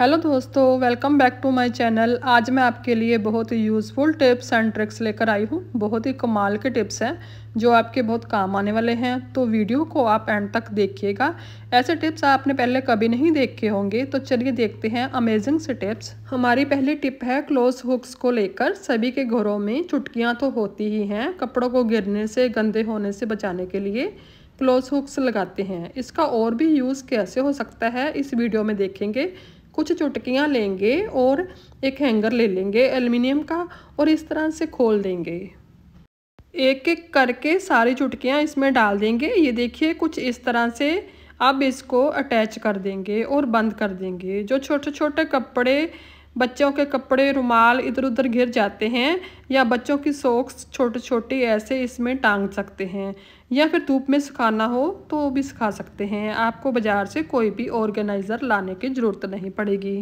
hello दोस्तों welcome back to my channel आज मैं आपके लिए बहुत ही यूज़फुल टिप्स एंड ट्रिक्स लेकर आई हूँ बहुत ही कमाल के टिप्स हैं जो आपके बहुत काम आने वाले हैं तो वीडियो को आप एंड तक देखिएगा ऐसे टिप्स आपने पहले कभी नहीं देखे होंगे तो चलिए देखते हैं अमेजिंग से टिप्स हमारी पहली टिप है क्लोज हुक्स को लेकर सभी के घरों में चुटकियाँ तो होती ही हैं कपड़ों को गिरने से गंदे होने से बचाने के लिए क्लोज हुक्स लगाते हैं इसका और भी यूज़ कैसे हो सकता है इस वीडियो में देखेंगे कुछ चुटकियाँ लेंगे और एक हैंगर ले लेंगे एल्युमिनियम का और इस तरह से खोल देंगे एक एक करके सारी चुटकियाँ इसमें डाल देंगे ये देखिए कुछ इस तरह से अब इसको अटैच कर देंगे और बंद कर देंगे जो छोटे छोटे कपड़े बच्चों के कपड़े रुमाल इधर उधर गिर जाते हैं या बच्चों की सॉक्स छोटे छोटे ऐसे इसमें टांग सकते हैं या फिर धूप में सुखाना हो तो भी सुखा सकते हैं आपको बाज़ार से कोई भी ऑर्गेनाइज़र लाने की ज़रूरत नहीं पड़ेगी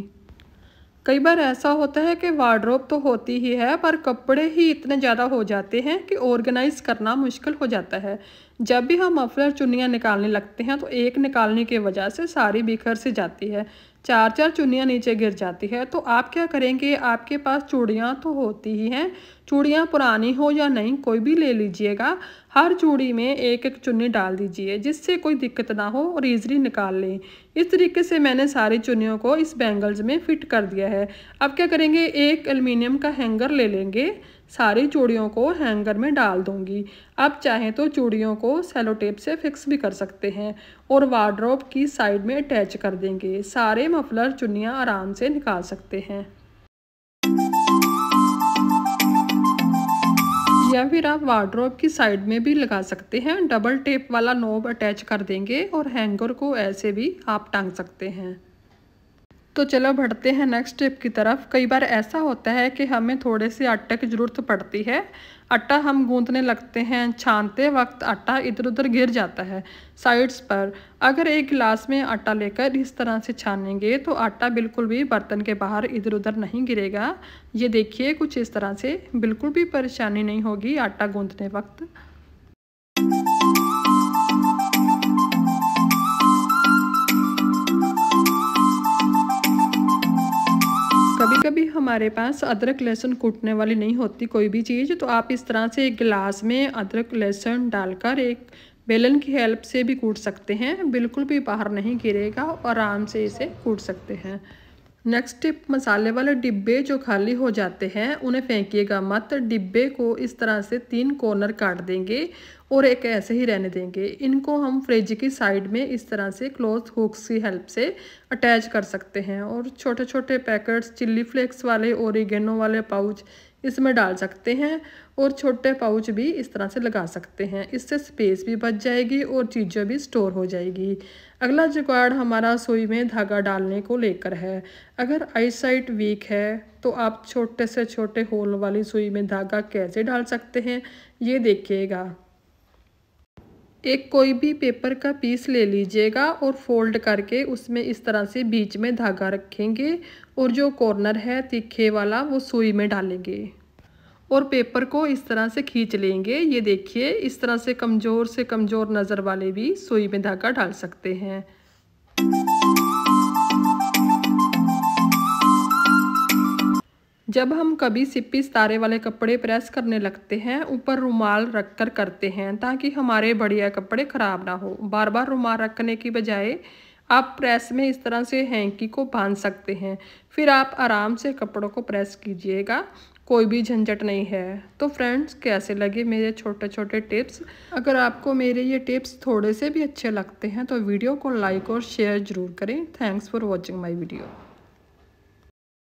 कई बार ऐसा होता है कि वार्ड्रोब तो होती ही है पर कपड़े ही इतने ज़्यादा हो जाते हैं कि ऑर्गेनाइज़ करना मुश्किल हो जाता है जब भी हम मफलर चुन्नियाँ निकालने लगते हैं तो एक निकालने की वजह से सारी बिखर सी जाती है चार चार चुनियाँ नीचे गिर जाती है तो आप क्या करेंगे आपके पास चूड़ियाँ तो होती ही हैं चूड़ियाँ पुरानी हो या नहीं कोई भी ले लीजिएगा हर चूड़ी में एक एक चुन्नी डाल दीजिए जिससे कोई दिक्कत ना हो और ईजली निकाल लें इस तरीके से मैंने सारी चुनियों को इस बैंगल्स में फिट कर दिया है अब क्या करेंगे एक एलुमिनियम का हैंगर ले लेंगे सारी चूड़ियों को हैंगर में डाल दूंगी आप चाहें तो चूड़ियों को सेलो टेप से फिक्स भी कर सकते हैं और वार्ड्रोब की साइड में अटैच कर देंगे सारे मफलर चुनिया आराम से निकाल सकते हैं या फिर आप वार्ड्रोब की साइड में भी लगा सकते हैं डबल टेप वाला नोब अटैच कर देंगे और हैंगर को ऐसे भी आप टांग सकते हैं तो चलो बढ़ते हैं नेक्स्ट स्टेप की तरफ कई बार ऐसा होता है कि हमें थोड़े से आटे की ज़रूरत पड़ती है आटा हम गूंथने लगते हैं छानते वक्त आटा इधर उधर गिर जाता है साइड्स पर अगर एक गिलास में आटा लेकर इस तरह से छानेंगे तो आटा बिल्कुल भी बर्तन के बाहर इधर उधर नहीं गिरेगा ये देखिए कुछ इस तरह से बिल्कुल भी परेशानी नहीं होगी आटा गूँधने वक्त हमारे पास अदरक लहसुन कूटने वाली नहीं होती कोई भी चीज़ तो आप इस तरह से एक गिलास में अदरक लहसुन डालकर एक बेलन की हेल्प से भी कूट सकते हैं बिल्कुल भी बाहर नहीं गिरेगा और आराम से इसे कूट सकते हैं नेक्स्ट टिप मसाले वाले डिब्बे जो खाली हो जाते हैं उन्हें फेंकिएगा मत डिब्बे को इस तरह से तीन कॉर्नर काट देंगे और एक ऐसे ही रहने देंगे इनको हम फ्रिज की साइड में इस तरह से क्लोथ हुक्स की हेल्प से अटैच कर सकते हैं और छोटे छोटे पैकेट्स चिल्ली फ्लेक्स वाले ओरिगेनो वाले पाउच इसमें डाल सकते हैं और छोटे पाउच भी इस तरह से लगा सकते हैं इससे स्पेस भी बच जाएगी और चीज़ें भी स्टोर हो जाएगी अगला जुगाड़ हमारा सुई में धागा डालने को लेकर है अगर आई साइट वीक है तो आप छोटे से छोटे होल वाली सुई में धागा कैसे डाल सकते हैं ये देखिएगा एक कोई भी पेपर का पीस ले लीजिएगा और फोल्ड करके उसमें इस तरह से बीच में धागा रखेंगे और जो कॉर्नर है तीखे वाला वो सुई में डालेंगे और पेपर को इस तरह से खींच लेंगे ये देखिए इस तरह से कमज़ोर से कमज़ोर नज़र वाले भी सुई में धागा डाल सकते हैं जब हम कभी सिप्पी सितारे वाले कपड़े प्रेस करने लगते हैं ऊपर रुमाल रख कर करते हैं ताकि हमारे बढ़िया कपड़े ख़राब ना हो बार बार रुमाल रखने की बजाय आप प्रेस में इस तरह से हैंकी को बांध सकते हैं फिर आप आराम से कपड़ों को प्रेस कीजिएगा कोई भी झंझट नहीं है तो फ्रेंड्स कैसे लगे मेरे छोटे छोटे टिप्स अगर आपको मेरे ये टिप्स थोड़े से भी अच्छे लगते हैं तो वीडियो को लाइक और शेयर ज़रूर करें thanks for watching my video